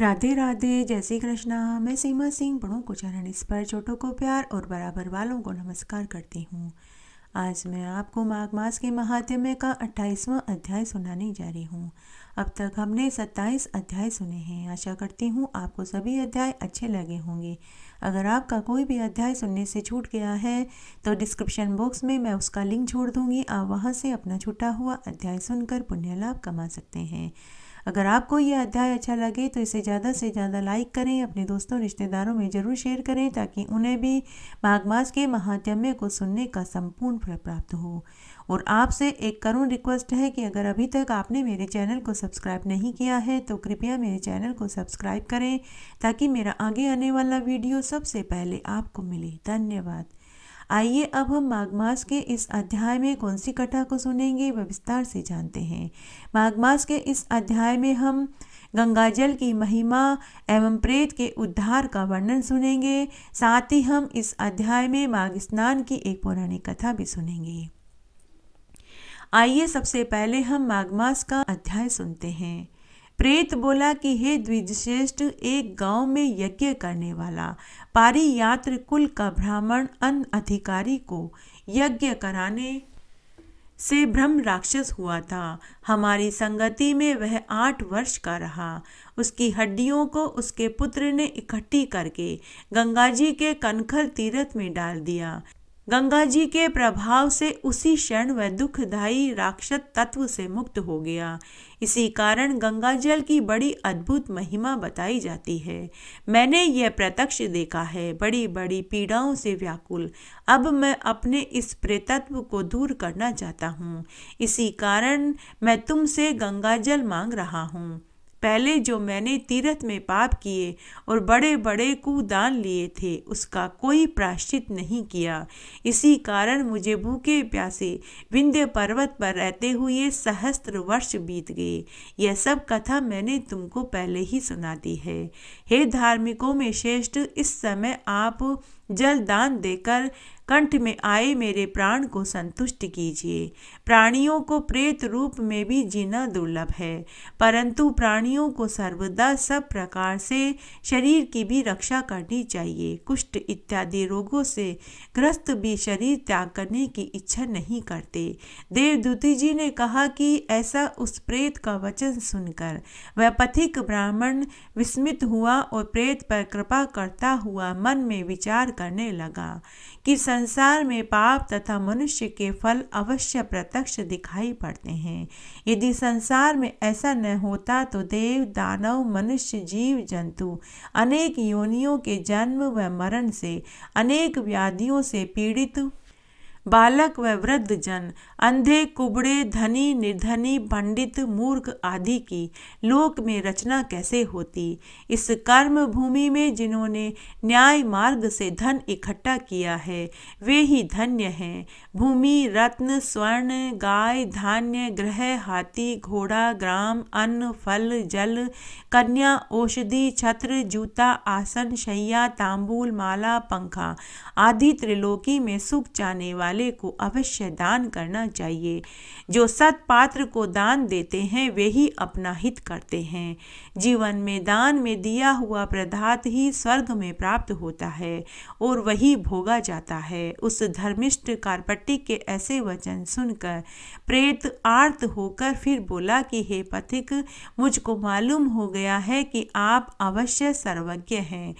राधे राधे जय श्री कृष्णा मैं सीमा सिंह बड़ों को चरण पर छोटों को प्यार और बराबर वालों को नमस्कार करती हूँ आज मैं आपको माघ मास के महात्म्य का अट्ठाईसवां अध्याय सुनाने जा रही हूँ अब तक हमने सत्ताईस अध्याय सुने हैं आशा करती हूँ आपको सभी अध्याय अच्छे लगे होंगे अगर आपका कोई भी अध्याय सुनने से छूट गया है तो डिस्क्रिप्शन बॉक्स में मैं उसका लिंक छोड़ दूँगी आप वहाँ से अपना छूटा हुआ अध्याय सुनकर पुण्य लाभ कमा सकते हैं अगर आपको यह अध्याय अच्छा लगे तो इसे ज़्यादा से ज़्यादा लाइक करें अपने दोस्तों रिश्तेदारों में ज़रूर शेयर करें ताकि उन्हें भी माघ मास के महात्म्य को सुनने का संपूर्ण फल प्राप्त हो और आपसे एक करुण रिक्वेस्ट है कि अगर अभी तक आपने मेरे चैनल को सब्सक्राइब नहीं किया है तो कृपया मेरे चैनल को सब्सक्राइब करें ताकि मेरा आगे आने वाला वीडियो सबसे पहले आपको मिले धन्यवाद आइए अब हम माघ मास के इस अध्याय में कौन सी कथा को सुनेंगे वह विस्तार से जानते हैं माघ मास के इस अध्याय में हम गंगाजल की महिमा एवं प्रेत के उद्धार का वर्णन सुनेंगे साथ ही हम इस अध्याय में माघ स्नान की एक पौराणिक कथा भी सुनेंगे आइए सबसे पहले हम माघ मास का अध्याय सुनते हैं प्रेत बोला कि हे द्विजश्रेष्ठ एक गांव में यज्ञ करने वाला पारी यात्र कुल का ब्राह्मण अन अधिकारी को यज्ञ कराने से ब्रह्म राक्षस हुआ था हमारी संगति में वह आठ वर्ष का रहा उसकी हड्डियों को उसके पुत्र ने इकट्ठी करके गंगा जी के कनखल तीरथ में डाल दिया गंगा जी के प्रभाव से उसी क्षण वह दुखदायी राक्षस तत्व से मुक्त हो गया इसी कारण गंगा जल की बड़ी अद्भुत महिमा बताई जाती है मैंने यह प्रत्यक्ष देखा है बड़ी बड़ी पीड़ाओं से व्याकुल अब मैं अपने इस प्रेतत्व को दूर करना चाहता हूँ इसी कारण मैं तुमसे गंगा जल मांग रहा हूँ पहले जो मैंने तीरथ में पाप किए और बड़े बड़े कुदान लिए थे उसका कोई प्राश्चित नहीं किया इसी कारण मुझे भूखे प्यासे विंध्य पर्वत पर रहते हुए सहस्त्र वर्ष बीत गए यह सब कथा मैंने तुमको पहले ही सुना दी है हे धार्मिकों में श्रेष्ठ इस समय आप जल दान देकर कंठ में आए मेरे प्राण को संतुष्ट कीजिए प्राणियों को प्रेत रूप में भी जीना दुर्लभ है परंतु प्राणियों को सर्वदा सब प्रकार से शरीर की भी रक्षा करनी चाहिए कुष्ठ इत्यादि रोगों से ग्रस्त भी शरीर त्याग करने की इच्छा नहीं करते देवदूती जी ने कहा कि ऐसा उस प्रेत का वचन सुनकर वह पथिक ब्राह्मण विस्मित हुआ और प्रेत पर कृपा करता हुआ मन में विचार करने लगा कि संसार में पाप तथा मनुष्य के फल अवश्य प्रत्यक्ष दिखाई पड़ते हैं यदि संसार में ऐसा न होता तो देव दानव मनुष्य जीव जंतु अनेक योनियों के जन्म व मरण से अनेक व्याधियों से पीड़ित बालक व वृद्ध जन अंधे कुबड़े धनी निर्धनी पंडित मूर्ख आदि की लोक में रचना कैसे होती इस कर्म भूमि में जिन्होंने न्याय मार्ग से धन इकट्ठा किया है वे ही धन्य हैं भूमि रत्न स्वर्ण गाय धान्य ग्रह हाथी घोड़ा ग्राम अन्न फल जल कन्या औषधि छत्र जूता आसन शैया तांबूल माला पंखा आदि त्रिलोकी में सुख जाने वाले वाले को अवश्य दान करना चाहिए जो सत्पात्र को दान देते हैं वे ही अपना हित करते हैं जीवन में दान में दिया हुआ प्रदात ही स्वर्ग में प्राप्त होता है और वही भोगा जाता है उस धर्मिष्ठ कारपट्टी के ऐसे वचन सुनकर प्रेत आर्त होकर फिर बोला कि हे पथिक मुझको मालूम हो गया है कि आप अवश्य सर्वज्ञ हैं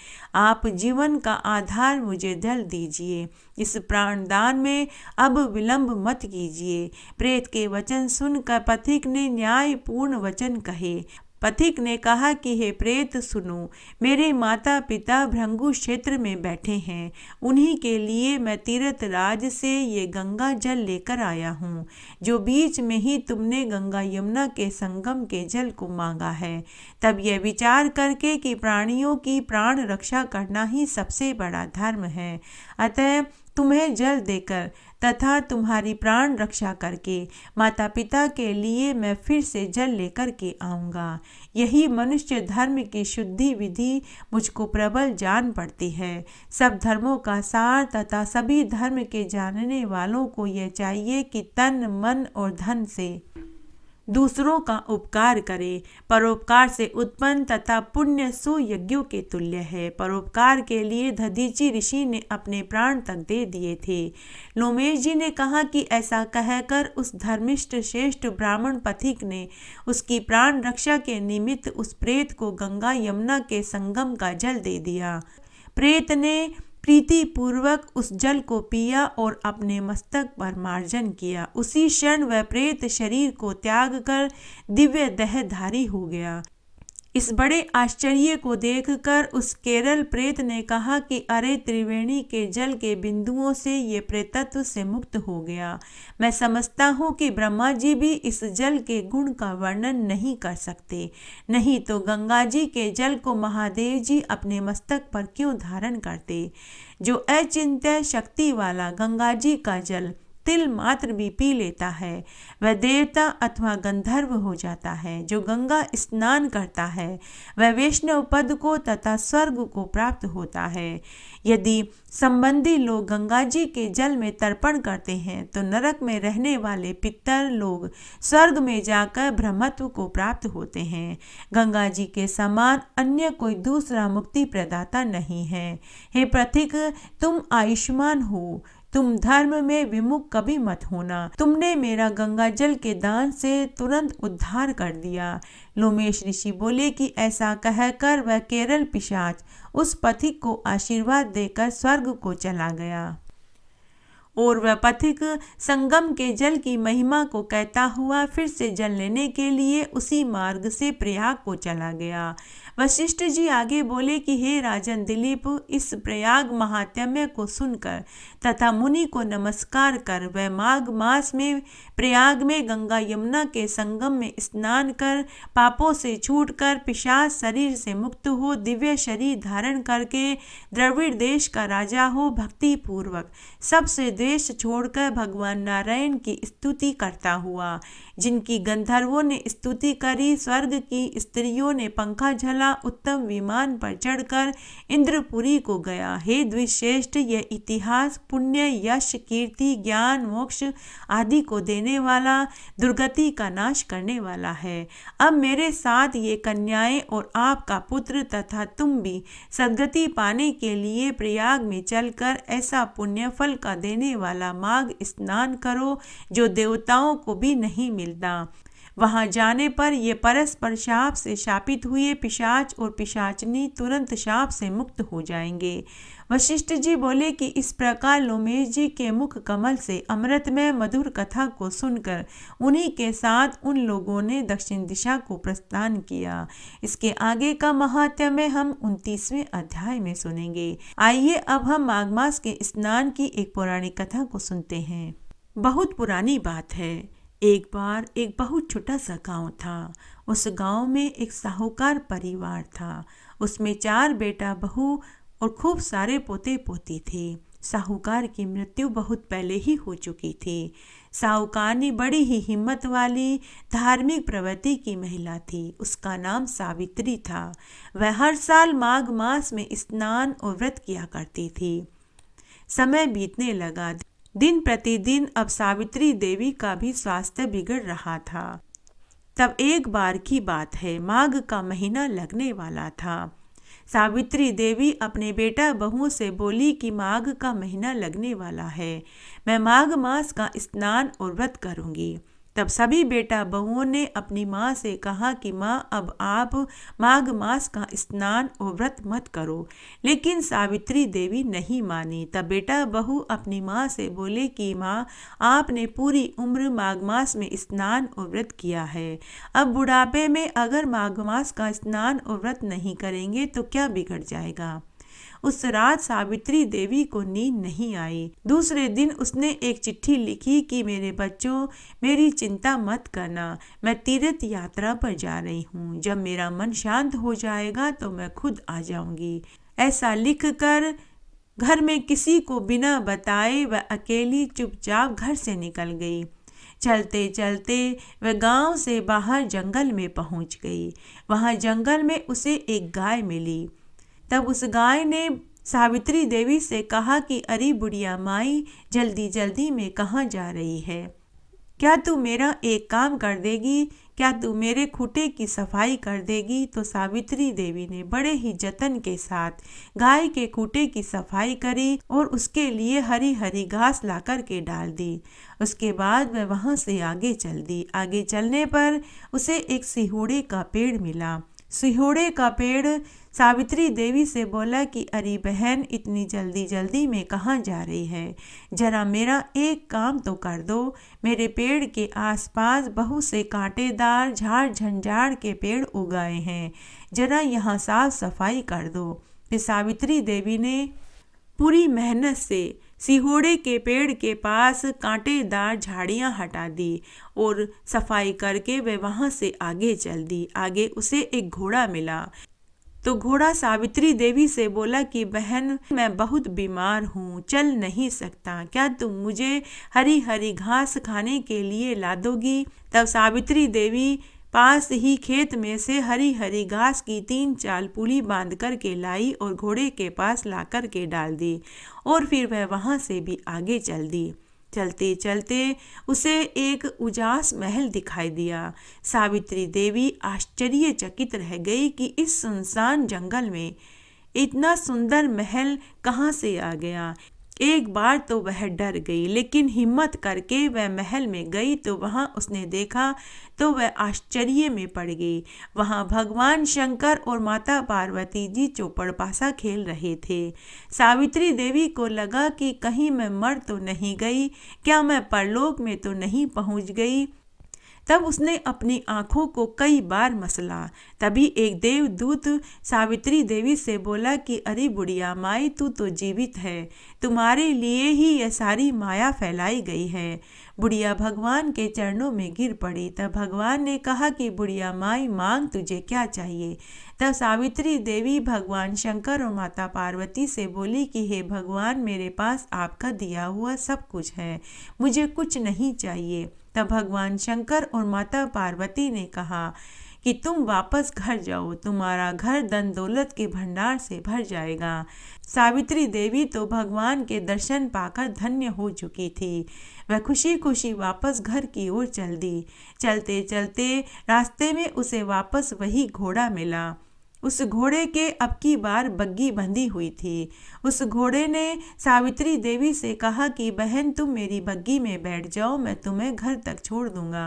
आप जीवन का आधार मुझे दल दीजिए इस प्राणदान में अब विलंब मत कीजिए प्रेत के वचन सुनकर पथिक ने न्याय पूर्ण वचन कहे पथिक ने कहा कि हे प्रेत सुनो मेरे माता पिता भृंगु क्षेत्र में बैठे हैं उन्हीं के लिए मैं तीर्थ राज से ये गंगा जल लेकर आया हूँ जो बीच में ही तुमने गंगा यमुना के संगम के जल को मांगा है तब यह विचार करके कि प्राणियों की प्राण रक्षा करना ही सबसे बड़ा धर्म है अतः तुम्हें जल देकर तथा तुम्हारी प्राण रक्षा करके माता पिता के लिए मैं फिर से जल लेकर के आऊँगा यही मनुष्य धर्म की शुद्धि विधि मुझको प्रबल जान पड़ती है सब धर्मों का सार तथा सभी धर्म के जानने वालों को यह चाहिए कि तन मन और धन से दूसरों का उपकार करें परोपकार से उत्पन्न तथा पुण्य सुयज्ञों के तुल्य है परोपकार के लिए धदीची ऋषि ने अपने प्राण तक दे दिए थे लोमेश जी ने कहा कि ऐसा कहकर उस धर्मिष्ट श्रेष्ठ ब्राह्मण पथिक ने उसकी प्राण रक्षा के निमित्त उस प्रेत को गंगा यमुना के संगम का जल दे दिया प्रेत ने प्रीतिपूर्वक उस जल को पिया और अपने मस्तक पर मार्जन किया उसी क्षण वह प्रेत शरीर को त्याग कर दिव्य देहधारी हो गया इस बड़े आश्चर्य को देखकर उस केरल प्रेत ने कहा कि अरे त्रिवेणी के जल के बिंदुओं से ये प्रेतत्व से मुक्त हो गया मैं समझता हूँ कि ब्रह्मा जी भी इस जल के गुण का वर्णन नहीं कर सकते नहीं तो गंगा जी के जल को महादेव जी अपने मस्तक पर क्यों धारण करते जो अचिंत्य शक्ति वाला गंगा जी का जल तिल मात्र भी पी लेता है वह देवता अथवा गंधर्व हो जाता है जो गंगा स्नान करता है वह वैष्णव पद को तथा स्वर्ग को प्राप्त होता है यदि संबंधी लोग गंगा जी के जल में तर्पण करते हैं तो नरक में रहने वाले पितर लोग स्वर्ग में जाकर ब्रह्मत्व को प्राप्त होते हैं गंगा जी के समान अन्य कोई दूसरा मुक्ति प्रदाता नहीं है हे प्रतीक तुम आयुष्मान हो तुम धर्म में विमुख कभी मत होना तुमने मेरा गंगा जल के दान से तुरंत उद्धार कर दिया लोमेश ऋषि बोले कि ऐसा कहकर वह केरल पिशाच उस पथिक को आशीर्वाद देकर स्वर्ग को चला गया और वह पथिक संगम के जल की महिमा को कहता हुआ फिर से जल लेने के लिए उसी मार्ग से प्रयाग को चला गया वशिष्ठ जी आगे बोले कि हे राजन दिलीप इस प्रयाग महात्म्य को सुनकर तथा मुनि को नमस्कार कर वह माघ मास में प्रयाग में गंगा यमुना के संगम में स्नान कर पापों से छूट कर पिशाच शरीर से मुक्त हो दिव्य शरीर धारण करके द्रविड़ देश का राजा हो भक्ति पूर्वक सबसे द्वेष छोड़कर भगवान नारायण की स्तुति करता हुआ जिनकी गंधर्वों ने स्तुति करी स्वर्ग की स्त्रियों ने पंखा झला द्वारा उत्तम विमान पर चढ़कर इंद्रपुरी को गया हे द्विश्रेष्ठ यह इतिहास पुण्य यश कीर्ति ज्ञान मोक्ष आदि को देने वाला दुर्गति का नाश करने वाला है अब मेरे साथ ये कन्याएं और आपका पुत्र तथा तुम भी सदगति पाने के लिए प्रयाग में चलकर ऐसा पुण्य फल का देने वाला माघ स्नान करो जो देवताओं को भी नहीं मिलता वहाँ जाने पर ये परस्पर शाप से शापित हुए पिशाच और पिशाचनी तुरंत शाप से मुक्त हो जाएंगे वशिष्ठ जी बोले कि इस प्रकार लोमेश जी के मुख कमल से अमृत में मधुर कथा को सुनकर उन्हीं के साथ उन लोगों ने दक्षिण दिशा को प्रस्थान किया इसके आगे का महात्य में हम उनतीसवें अध्याय में सुनेंगे आइए अब हम माघ मास के स्नान की एक पौराणिक कथा को सुनते हैं बहुत पुरानी बात है एक बार एक बहुत छोटा सा गांव था उस गांव में एक साहूकार परिवार था उसमें चार बेटा बहू और खूब सारे पोते पोती थे साहूकार की मृत्यु बहुत पहले ही हो चुकी थी साहूकार ने बड़ी ही हिम्मत वाली धार्मिक प्रवृत्ति की महिला थी उसका नाम सावित्री था वह हर साल माघ मास में स्नान और व्रत किया करती थी समय बीतने लगा दिन प्रतिदिन अब सावित्री देवी का भी स्वास्थ्य बिगड़ रहा था तब एक बार की बात है माघ का महीना लगने वाला था सावित्री देवी अपने बेटा बहू से बोली कि माघ का महीना लगने वाला है मैं माघ मास का स्नान और व्रत करूंगी तब सभी बेटा बहुओं ने अपनी माँ से कहा कि माँ अब आप माघ मास का स्नान और व्रत मत करो लेकिन सावित्री देवी नहीं मानी तब बेटा बहू अपनी माँ से बोले कि माँ आपने पूरी उम्र माघ मास में स्नान और व्रत किया है अब बुढ़ापे में अगर माघ मास का स्नान और व्रत नहीं करेंगे तो क्या बिगड़ जाएगा उस रात सावित्री देवी को नींद नहीं आई दूसरे दिन उसने एक चिट्ठी लिखी कि मेरे बच्चों मेरी चिंता मत करना मैं तीर्थ यात्रा पर जा रही हूँ जब मेरा मन शांत हो जाएगा तो मैं खुद आ जाऊंगी ऐसा लिख कर घर में किसी को बिना बताए वह अकेली चुपचाप घर से निकल गई चलते चलते वह गांव से बाहर जंगल में पहुंच गई वहां जंगल में उसे एक गाय मिली तब उस गाय ने सावित्री देवी से कहा कि अरे बुढ़िया माई जल्दी जल्दी में कहाँ जा रही है क्या तू मेरा एक काम कर देगी क्या तू मेरे खूटे की सफाई कर देगी तो सावित्री देवी ने बड़े ही जतन के साथ गाय के खूटे की सफाई करी और उसके लिए हरी हरी घास ला कर के डाल दी उसके बाद वह वहाँ से आगे चल दी आगे चलने पर उसे एक सिहोड़े का पेड़ मिला सिहोड़े का पेड़ सावित्री देवी से बोला कि अरे बहन इतनी जल्दी जल्दी में कहाँ जा रही है जरा मेरा एक काम तो कर दो मेरे पेड़ के आसपास बहुत से कांटेदार झाड़ झंझाड़ के पेड़ उगाए हैं जरा यहाँ साफ सफाई कर दो फिर सावित्री देवी ने पूरी मेहनत से सिहोड़े के पेड़ के पास कांटेदार झाड़ियां हटा दी और सफाई करके वह वहां से आगे चल दी आगे उसे एक घोड़ा मिला तो घोड़ा सावित्री देवी से बोला कि बहन मैं बहुत बीमार हूँ चल नहीं सकता क्या तुम मुझे हरी हरी घास खाने के लिए ला दोगी तब सावित्री देवी पास ही खेत में से हरी हरी घास की तीन चाल पुली बांध कर के लाई और घोड़े के पास ला कर के डाल दी और फिर वह वहाँ से भी आगे चल दी चलते चलते उसे एक उजास महल दिखाई दिया सावित्री देवी आश्चर्यचकित रह गई कि इस सुनसान जंगल में इतना सुंदर महल कहाँ से आ गया एक बार तो वह डर गई लेकिन हिम्मत करके वह महल में गई तो वहाँ उसने देखा तो वह आश्चर्य में पड़ गई वहाँ भगवान शंकर और माता पार्वती जी चौपड़पासा खेल रहे थे सावित्री देवी को लगा कि कहीं मैं मर तो नहीं गई क्या मैं परलोक में तो नहीं पहुँच गई तब उसने अपनी आंखों को कई बार मसला तभी एक देवदूत सावित्री देवी से बोला कि अरे बुढ़िया माई तू तो जीवित है तुम्हारे लिए ही यह सारी माया फैलाई गई है बुढ़िया भगवान के चरणों में गिर पड़ी तब भगवान ने कहा कि बुढ़िया माई मांग तुझे क्या चाहिए तब सावित्री देवी भगवान शंकर और माता पार्वती से बोली कि हे भगवान मेरे पास आपका दिया हुआ सब कुछ है मुझे कुछ नहीं चाहिए तब भगवान शंकर और माता पार्वती ने कहा कि तुम वापस घर जाओ तुम्हारा घर धन दौलत के भंडार से भर जाएगा सावित्री देवी तो भगवान के दर्शन पाकर धन्य हो चुकी थी वह खुशी खुशी वापस घर की ओर चल दी चलते चलते रास्ते में उसे वापस वही घोड़ा मिला उस घोड़े के अब की बार बग्गी बंधी हुई थी उस घोड़े ने सावित्री देवी से कहा कि बहन तुम मेरी बग्गी में बैठ जाओ मैं तुम्हें घर तक छोड़ दूंगा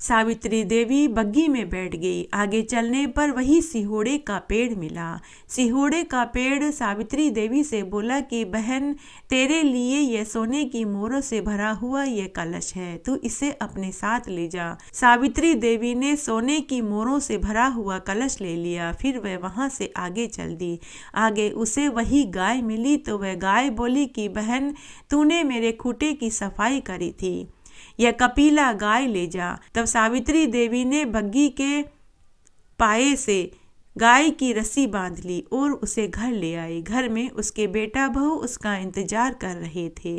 सावित्री देवी बग्गी में बैठ गई आगे चलने पर वही सिहोड़े का पेड़ मिला सिहोड़े का पेड़ सावित्री देवी से बोला कि बहन तेरे लिए यह सोने की मोरों से भरा हुआ यह कलश है तू इसे अपने साथ ले जा सावित्री देवी ने सोने की मोरों से भरा हुआ कलश ले लिया फिर वह वहां से आगे चल दी आगे उसे वही गाय मिली तो वह गाय बोली कि बहन तूने मेरे खूटे की सफाई करी थी यह कपीला गाय ले जा तब सावित्री देवी ने भग्गी के पाए से गाय की रस्सी बांध ली और उसे घर ले आई घर में उसके बेटा बहू उसका इंतजार कर रहे थे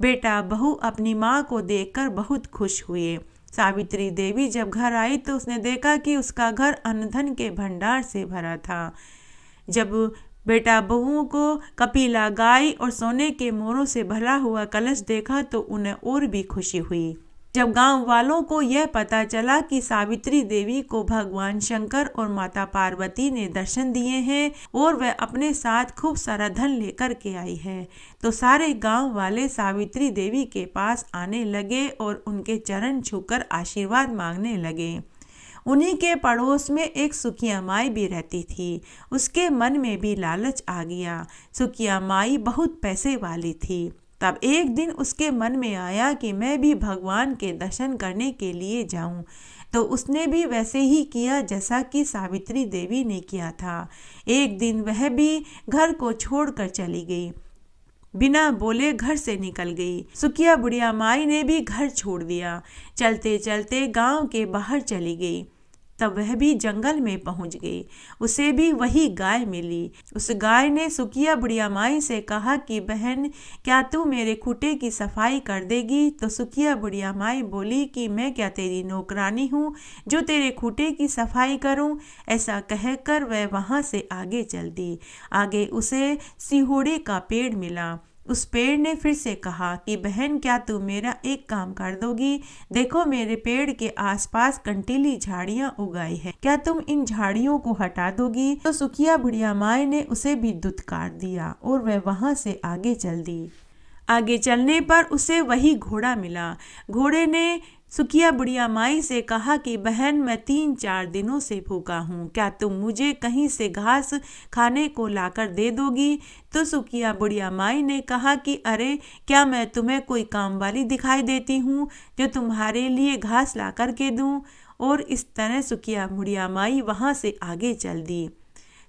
बेटा बहू अपनी माँ को देखकर बहुत खुश हुए सावित्री देवी जब घर आई तो उसने देखा कि उसका घर अन्नधन के भंडार से भरा था जब बेटा बहुओं को कपीला गाय और सोने के मोरों से भरा हुआ कलश देखा तो उन्हें और भी खुशी हुई जब गांव वालों को यह पता चला कि सावित्री देवी को भगवान शंकर और माता पार्वती ने दर्शन दिए हैं और वह अपने साथ खूब सारा धन लेकर के आई है तो सारे गांव वाले सावित्री देवी के पास आने लगे और उनके चरण छूकर आशीर्वाद मांगने लगे उन्हीं के पड़ोस में एक सुखिया माई भी रहती थी उसके मन में भी लालच आ गया सुखिया माई बहुत पैसे वाली थी तब एक दिन उसके मन में आया कि मैं भी भगवान के दर्शन करने के लिए जाऊं तो उसने भी वैसे ही किया जैसा कि सावित्री देवी ने किया था एक दिन वह भी घर को छोड़कर चली गई बिना बोले घर से निकल गई सुखिया बुढ़िया माई ने भी घर छोड़ दिया चलते चलते गांव के बाहर चली गई तब वह भी जंगल में पहुंच गई उसे भी वही गाय मिली उस गाय ने सुकिया बुढ़िया माई से कहा कि बहन क्या तू मेरे खूटे की सफाई कर देगी तो सुकिया बुढ़िया माई बोली कि मैं क्या तेरी नौकरानी हूँ जो तेरे खूटे की सफाई करूँ ऐसा कहकर वह वहाँ से आगे चल दी आगे उसे सिहोड़े का पेड़ मिला उस पेड़ ने फिर से कहा कि बहन क्या तू मेरा एक काम कर दोगी देखो मेरे पेड़ के आसपास कंटीली झाड़ियां उगाई है क्या तुम इन झाड़ियों को हटा दोगी तो सुखिया बुढ़िया माए ने उसे भी दुत्कार दिया और वह वहां से आगे चल दी आगे चलने पर उसे वही घोड़ा मिला घोड़े ने सुखिया बुढ़िया माई से कहा कि बहन मैं तीन चार दिनों से भूखा हूँ क्या तुम मुझे कहीं से घास खाने को लाकर दे दोगी तो सुखिया बुढ़िया माई ने कहा कि अरे क्या मैं तुम्हें कोई काम वाली दिखाई देती हूँ जो तुम्हारे लिए घास ला कर के दूँ और इस तरह सुखिया बुढ़िया माई वहाँ से आगे चल दी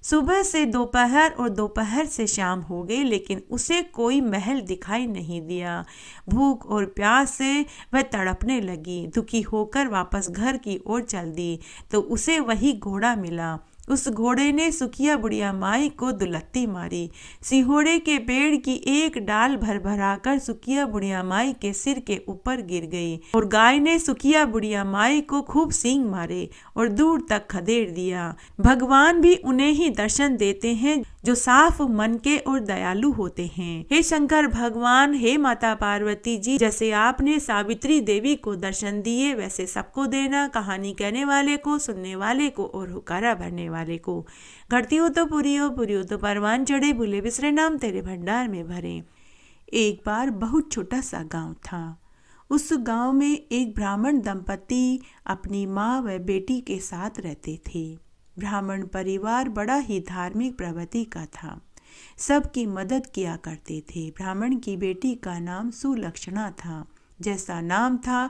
सुबह से दोपहर और दोपहर से शाम हो गई लेकिन उसे कोई महल दिखाई नहीं दिया भूख और प्यास से वह तड़पने लगी दुखी होकर वापस घर की ओर चल दी तो उसे वही घोड़ा मिला उस घोड़े ने सुखिया बुढ़िया माई को दुलत्ती मारी सिहोड़े के पेड़ की एक डाल भर भरा कर सुखिया बुढ़िया माई के सिर के ऊपर गिर गई और गाय ने सुखिया बुढ़िया माई को खूब सींग मारे और दूर तक खदेड़ दिया भगवान भी उन्हें ही दर्शन देते हैं जो साफ मन के और दयालु होते हैं हे शंकर भगवान हे माता पार्वती जी जैसे आपने सावित्री देवी को दर्शन दिए वैसे सबको देना कहानी कहने वाले को सुनने वाले को और हुकारा भरने वाले को घटती हो तो पूरी हो पूरी हो तो परवान चढ़े भूले बिसरे नाम तेरे भंडार में भरे एक बार बहुत छोटा सा गांव था उस गांव में एक ब्राह्मण दंपति अपनी माँ व बेटी के साथ रहते थे ब्राह्मण परिवार बड़ा ही धार्मिक प्रवृत्ति का था सबकी मदद किया करते थे ब्राह्मण की बेटी का नाम सुलक्षणा था जैसा नाम था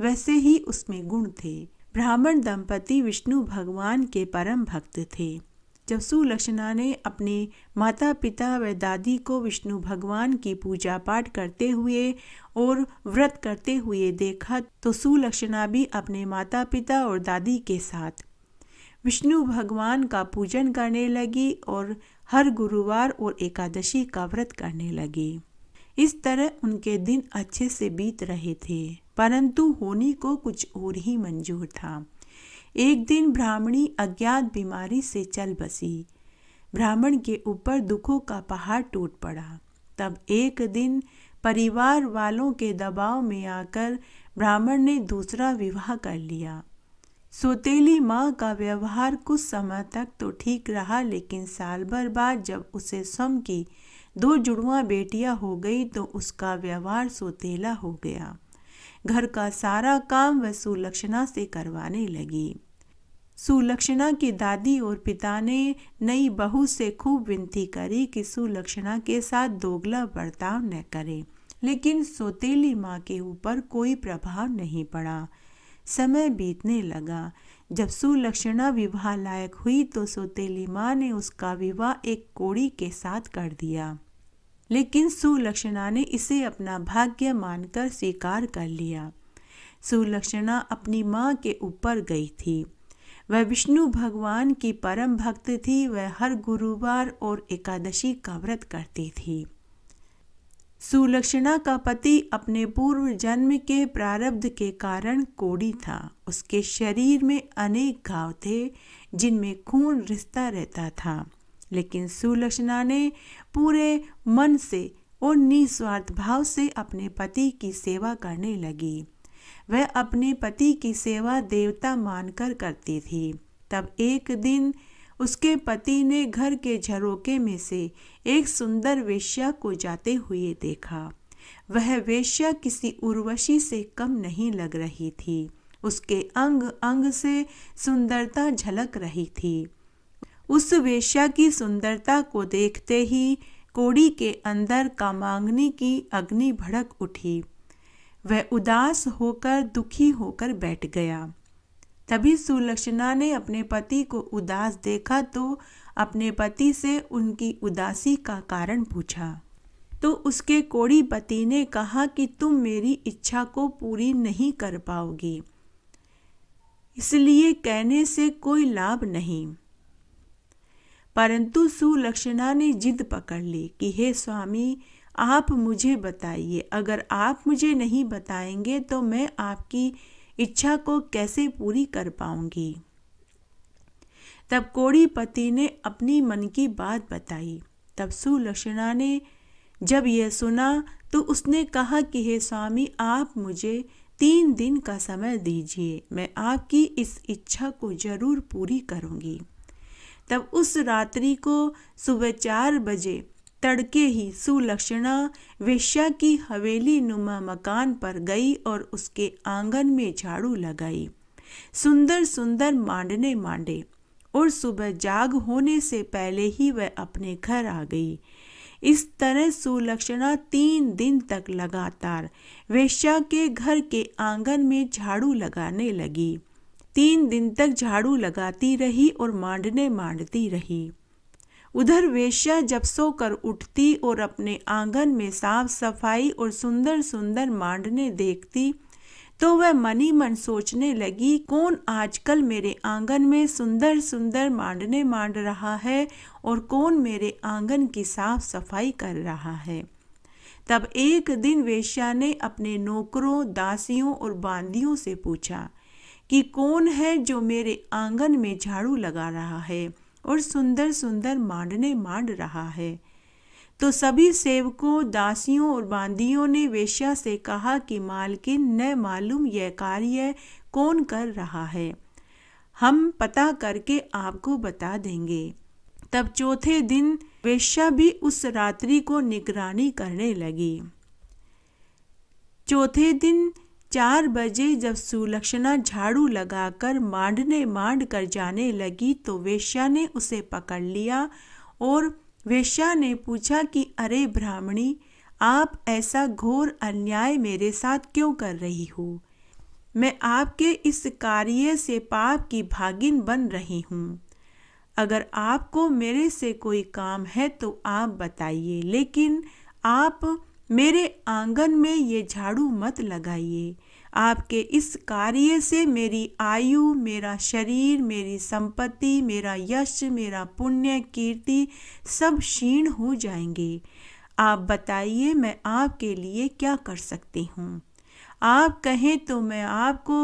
वैसे ही उसमें गुण थे ब्राह्मण दंपति विष्णु भगवान के परम भक्त थे जब सुलक्षणा ने अपने माता पिता व दादी को विष्णु भगवान की पूजा पाठ करते हुए और व्रत करते हुए देखा तो सुलक्षणा भी अपने माता पिता और दादी के साथ विष्णु भगवान का पूजन करने लगी और हर गुरुवार और एकादशी का व्रत करने लगी इस तरह उनके दिन अच्छे से बीत रहे थे परंतु होनी को कुछ और ही मंजूर था एक दिन ब्राह्मणी अज्ञात बीमारी से चल बसी ब्राह्मण के ऊपर दुखों का पहाड़ टूट पड़ा तब एक दिन परिवार वालों के दबाव में आकर ब्राह्मण ने दूसरा विवाह कर लिया सोतेली माँ का व्यवहार कुछ समय तक तो ठीक रहा लेकिन साल भर बाद जब उसे सम की दो जुड़वा बेटियाँ हो गई तो उसका व्यवहार सोतेला हो गया घर का सारा काम वह सुलक्षणा से करवाने लगी सुलक्षणा की दादी और पिता ने नई बहू से खूब विनती करी कि सुलक्षणा के साथ दोगला बर्ताव न करे लेकिन सोतेली माँ के ऊपर कोई प्रभाव नहीं पड़ा समय बीतने लगा जब सुलक्षणा विवाह लायक हुई तो सोतेली माँ ने उसका विवाह एक कोड़ी के साथ कर दिया लेकिन सुलक्षणा ने इसे अपना भाग्य मानकर स्वीकार कर लिया सुलक्षणा अपनी माँ के ऊपर गई थी वह विष्णु भगवान की परम भक्त थी वह हर गुरुवार और एकादशी का व्रत करती थी सुलक्षणा का पति अपने पूर्व जन्म के प्रारब्ध के कारण कोड़ी था उसके शरीर में अनेक घाव थे जिनमें खून रिश्ता रहता था लेकिन सुलक्षणा ने पूरे मन से और निस्वार्थ भाव से अपने पति की सेवा करने लगी वह अपने पति की सेवा देवता मानकर करती थी तब एक दिन उसके पति ने घर के झरोके में से एक सुंदर वेश्या को जाते हुए देखा वह वेश्या किसी उर्वशी से कम नहीं लग रही थी उसके अंग अंग से सुंदरता झलक रही थी उस वेश्या की सुंदरता को देखते ही कोड़ी के अंदर कामांगनी की अग्नि भड़क उठी वह उदास होकर दुखी होकर बैठ गया तभी सुलक्षणा ने अपने पति को उदास देखा तो अपने पति से उनकी उदासी का कारण पूछा तो उसके कोड़ी पति ने कहा कि तुम मेरी इच्छा को पूरी नहीं कर पाओगी इसलिए कहने से कोई लाभ नहीं परंतु सुलक्षणा ने जिद पकड़ ली कि हे स्वामी आप मुझे बताइए अगर आप मुझे नहीं बताएंगे तो मैं आपकी इच्छा को कैसे पूरी कर पाऊंगी तब कोड़ी पति ने अपनी मन की बात बताई तब सुलक्षणा ने जब यह सुना तो उसने कहा कि हे स्वामी आप मुझे तीन दिन का समय दीजिए मैं आपकी इस इच्छा को जरूर पूरी करूंगी तब उस रात्रि को सुबह चार बजे तड़के ही सुलक्षणा वेश्या की हवेली नुमा मकान पर गई और उसके आंगन में झाड़ू लगाई सुंदर सुंदर मांडने मांडे और सुबह जाग होने से पहले ही वह अपने घर आ गई इस तरह सुलक्षणा तीन दिन तक लगातार वेश्या के घर के आंगन में झाड़ू लगाने लगी तीन दिन तक झाड़ू लगाती रही और मांडने मांडती रही उधर वेश्या जब सोकर उठती और अपने आंगन में साफ सफाई और सुंदर सुंदर मांडने देखती तो वह मनी मन सोचने लगी कौन आजकल मेरे आंगन में सुंदर सुंदर मांडने मांड रहा है और कौन मेरे आंगन की साफ सफाई कर रहा है तब एक दिन वेश्या ने अपने नौकरों दासियों और बांदियों से पूछा कि कौन है जो मेरे आंगन में झाड़ू लगा रहा है और सुंदर सुंदर मांडने मांड रहा है तो सभी सेवकों दासियों और बांदियों ने वेश्या से कहा कि मालकिन न मालूम यह कार्य कौन कर रहा है हम पता करके आपको बता देंगे तब चौथे दिन वेश्या भी उस रात्रि को निगरानी करने लगी चौथे दिन चार बजे जब सुलक्षणा झाड़ू लगाकर मांडने मांड कर जाने लगी तो वेश्या ने उसे पकड़ लिया और वेश्या ने पूछा कि अरे ब्राह्मणी आप ऐसा घोर अन्याय मेरे साथ क्यों कर रही हो मैं आपके इस कार्य से पाप की भागिन बन रही हूँ अगर आपको मेरे से कोई काम है तो आप बताइए लेकिन आप मेरे आंगन में ये झाड़ू मत लगाइए आपके इस कार्य से मेरी आयु मेरा शरीर मेरी संपत्ति मेरा यश मेरा पुण्य कीर्ति सब क्षीण हो जाएंगे आप बताइए मैं आपके लिए क्या कर सकती हूँ आप कहें तो मैं आपको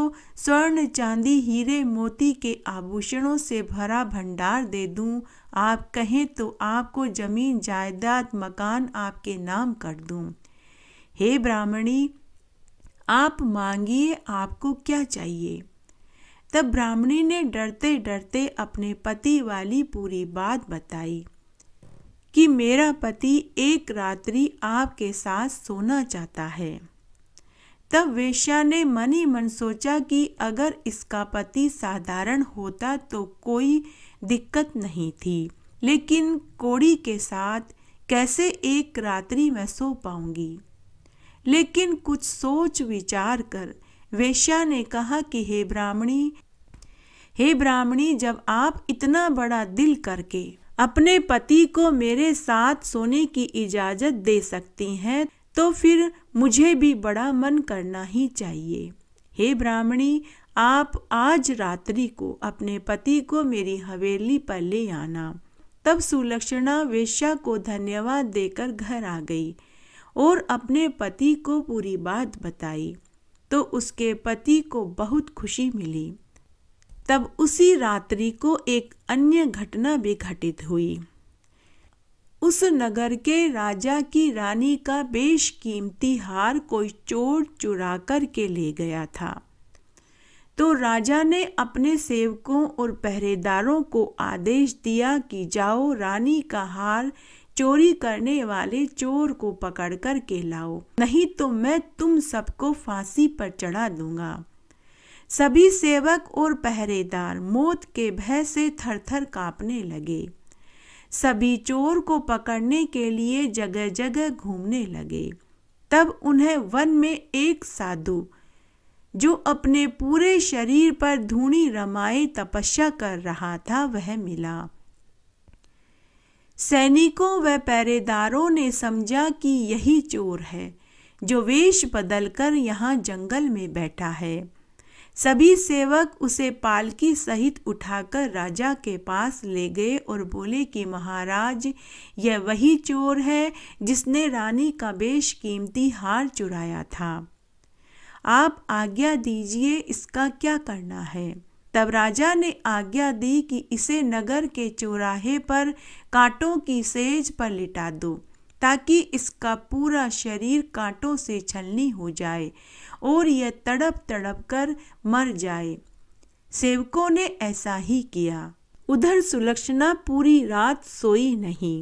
स्वर्ण चांदी हीरे मोती के आभूषणों से भरा भंडार दे दूं आप कहें तो आपको जमीन जायदाद मकान आपके नाम कर दूं हे ब्राह्मणी आप मांगिए आपको क्या चाहिए तब ब्राह्मणी ने डरते डरते अपने पति वाली पूरी बात बताई कि मेरा पति एक रात्रि आपके साथ सोना चाहता है तब वेश्या ने मन ही मन सोचा कि अगर इसका पति साधारण होता तो कोई दिक्कत नहीं थी लेकिन कोड़ी के साथ कैसे एक रात्रि मैं सो पाऊंगी लेकिन कुछ सोच विचार कर वेश्या ने कहा कि हे ब्राह्मणी हे ब्राह्मणी जब आप इतना बड़ा दिल करके अपने पति को मेरे साथ सोने की इजाजत दे सकती हैं तो फिर मुझे भी बड़ा मन करना ही चाहिए हे ब्राह्मणी आप आज रात्रि को अपने पति को मेरी हवेली पर ले आना तब सुलक्षणा वेश्या को धन्यवाद देकर घर आ गई और अपने पति को पूरी बात बताई तो उसके पति को बहुत खुशी मिली तब उसी रात्रि को एक अन्य घटना भी घटित हुई उस नगर के राजा की रानी का बेश कीमती हार कोई चोर चुरा कर के ले गया था तो राजा ने अपने सेवकों और पहरेदारों को आदेश दिया कि जाओ रानी का हार चोरी करने वाले चोर को पकड़ कर के लाओ नहीं तो मैं तुम सबको फांसी पर चढ़ा दूंगा सभी सेवक और पहरेदार मौत के भय से थरथर कांपने लगे सभी चोर को पकड़ने के लिए जगह जगह घूमने लगे तब उन्हें वन में एक साधु जो अपने पूरे शरीर पर धूणी रमाए तपस्या कर रहा था वह मिला सैनिकों व पहरेदारों ने समझा कि यही चोर है जो वेश बदलकर यहाँ जंगल में बैठा है सभी सेवक उसे पालकी सहित उठाकर राजा के पास ले गए और बोले कि महाराज यह वही चोर है जिसने रानी का बेश कीमती हार चुराया था आप आज्ञा दीजिए इसका क्या करना है तब राजा ने आज्ञा दी कि इसे नगर के चौराहे पर कांटों की सेज पर लिटा दो ताकि इसका पूरा शरीर कांटों से छलनी हो जाए और यह तड़प तड़प कर मर जाए सेवकों ने ऐसा ही किया उधर सुलक्षणा पूरी रात सोई नहीं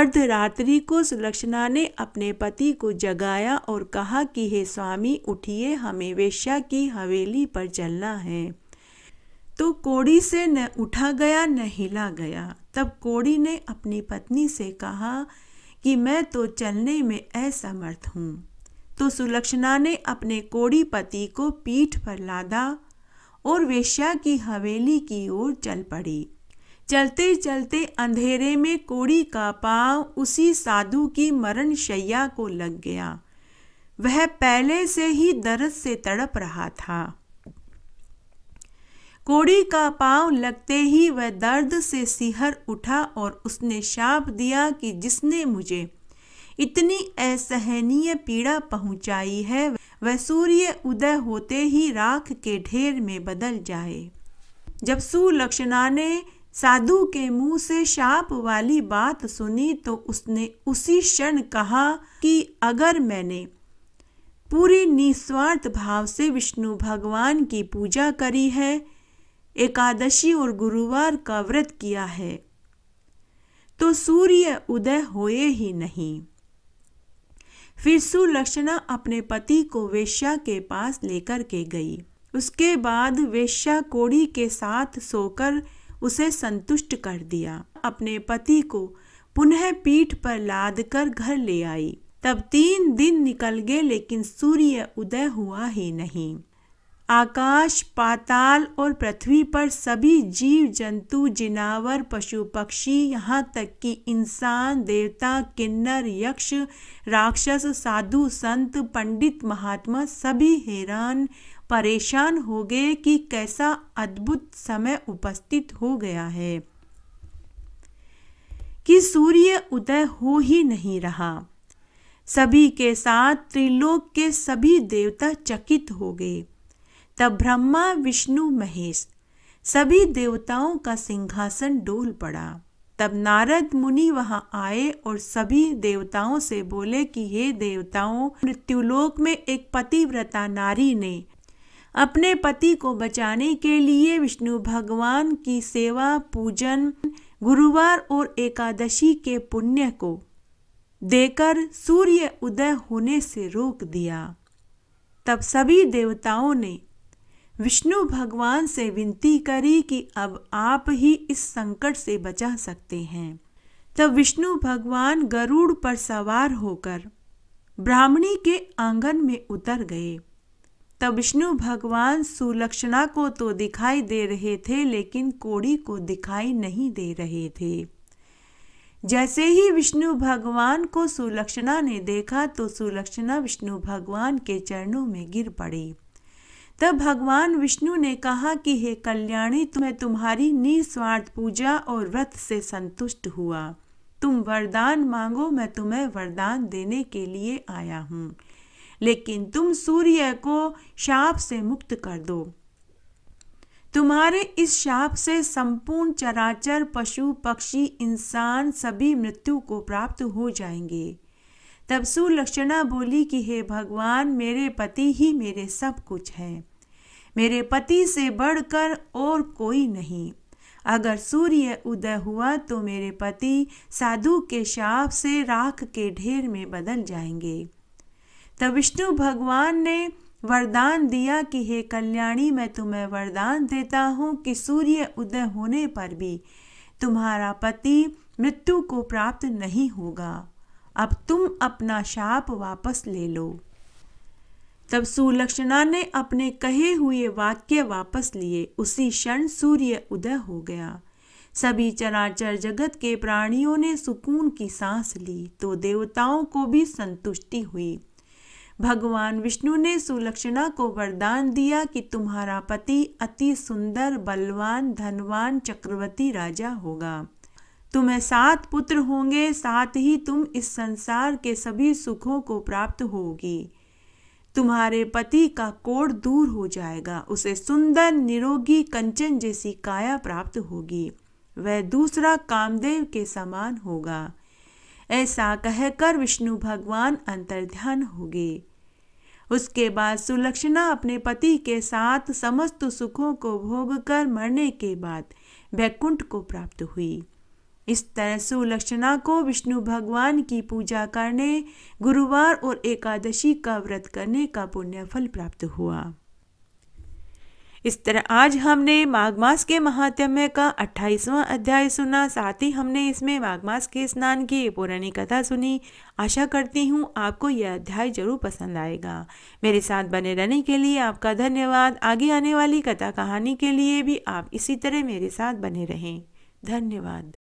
अर्धरात्रि को सुलक्षणा ने अपने पति को जगाया और कहा कि हे स्वामी उठिए हमें वेश्या की हवेली पर चलना है तो कोड़ी से न उठा गया न हिला गया तब कोड़ी ने अपनी पत्नी से कहा कि मैं तो चलने में असमर्थ हूँ तो सुलक्षणा ने अपने कोड़ी पति को पीठ पर लादा और वेश्या की हवेली की ओर चल पड़ी चलते चलते अंधेरे में कोड़ी का पांव उसी साधु की मरण शैया को लग गया वह पहले से ही दर्द से तड़प रहा था कोड़ी का पांव लगते ही वह दर्द से सिहर उठा और उसने शाप दिया कि जिसने मुझे इतनी असहनीय पीड़ा पहुंचाई है वह सूर्य उदय होते ही राख के ढेर में बदल जाए जब सुलक्षणा ने साधु के मुंह से शाप वाली बात सुनी तो उसने उसी क्षण कहा कि अगर मैंने पूरी निस्वार्थ भाव से विष्णु भगवान की पूजा करी है एकादशी और गुरुवार का व्रत किया है तो सूर्य उदय होए ही नहीं फिर सुलक्षणा अपने पति को वेश्या के पास लेकर के गई उसके बाद वेश्या कोड़ी के साथ सोकर उसे संतुष्ट कर दिया अपने पति को पुनः पीठ पर लाद कर घर ले आई तब तीन दिन निकल गए लेकिन सूर्य उदय हुआ ही नहीं आकाश पाताल और पृथ्वी पर सभी जीव जंतु जिनावर पशु पक्षी यहाँ तक कि इंसान देवता किन्नर यक्ष राक्षस साधु संत पंडित महात्मा सभी हैरान परेशान हो गए कि कैसा अद्भुत समय उपस्थित हो गया है कि सूर्य उदय हो ही नहीं रहा सभी के साथ त्रिलोक के सभी देवता चकित हो गए तब ब्रह्मा विष्णु महेश सभी देवताओं का सिंहासन डोल पड़ा तब नारद मुनि वहां आए और सभी देवताओं से बोले कि हे देवताओं मृत्युलोक में एक पतिव्रता नारी ने अपने पति को बचाने के लिए विष्णु भगवान की सेवा पूजन गुरुवार और एकादशी के पुण्य को देकर सूर्य उदय होने से रोक दिया तब सभी देवताओं ने विष्णु भगवान से विनती करी कि अब आप ही इस संकट से बचा सकते हैं तब विष्णु भगवान गरुड़ पर सवार होकर ब्राह्मणी के आंगन में उतर गए तब विष्णु भगवान सुलक्षणा को तो दिखाई दे रहे थे लेकिन कोड़ी को दिखाई नहीं दे रहे थे जैसे ही विष्णु भगवान को सुलक्षणा ने देखा तो सुलक्षणा विष्णु भगवान के चरणों में गिर पड़ी तब भगवान विष्णु ने कहा कि हे कल्याणी तुम्हें तुम्हारी निस्वार्थ पूजा और व्रत से संतुष्ट हुआ तुम वरदान मांगो मैं तुम्हें वरदान देने के लिए आया हूँ लेकिन तुम सूर्य को शाप से मुक्त कर दो तुम्हारे इस शाप से संपूर्ण चराचर पशु पक्षी इंसान सभी मृत्यु को प्राप्त हो जाएंगे तब सुलक्षणा बोली कि हे भगवान मेरे पति ही मेरे सब कुछ हैं मेरे पति से बढ़कर और कोई नहीं अगर सूर्य उदय हुआ तो मेरे पति साधु के शाप से राख के ढेर में बदल जाएंगे तब विष्णु भगवान ने वरदान दिया कि हे कल्याणी मैं तुम्हें वरदान देता हूँ कि सूर्य उदय होने पर भी तुम्हारा पति मृत्यु को प्राप्त नहीं होगा अब तुम अपना शाप वापस ले लो तब सुलक्षणा ने अपने कहे हुए वाक्य वापस लिए उसी क्षण सूर्य उदय हो गया सभी चराचर जगत के प्राणियों ने सुकून की सांस ली तो देवताओं को भी संतुष्टि हुई भगवान विष्णु ने सुलक्षणा को वरदान दिया कि तुम्हारा पति अति सुंदर बलवान धनवान चक्रवर्ती राजा होगा तुम्हें सात पुत्र होंगे साथ ही तुम इस संसार के सभी सुखों को प्राप्त होगी तुम्हारे पति का कोड दूर हो जाएगा उसे सुंदर निरोगी कंचन जैसी काया प्राप्त होगी वह दूसरा कामदेव के समान होगा ऐसा कहकर विष्णु भगवान अंतर्ध्यान ध्यान गए उसके बाद सुलक्षणा अपने पति के साथ समस्त सुखों को भोग कर मरने के बाद वैकुंठ को प्राप्त हुई इस तरह सुलक्षणा को विष्णु भगवान की पूजा करने गुरुवार और एकादशी का व्रत करने का पुण्य फल प्राप्त हुआ इस तरह आज हमने माघ मास के महात्म्य का अट्ठाईसवां अध्याय सुना साथ ही हमने इसमें माघ मास के स्नान की पुरानी कथा सुनी आशा करती हूँ आपको यह अध्याय जरूर पसंद आएगा मेरे साथ बने रहने के लिए आपका धन्यवाद आगे आने वाली कथा कहानी के लिए भी आप इसी तरह मेरे साथ बने रहें धन्यवाद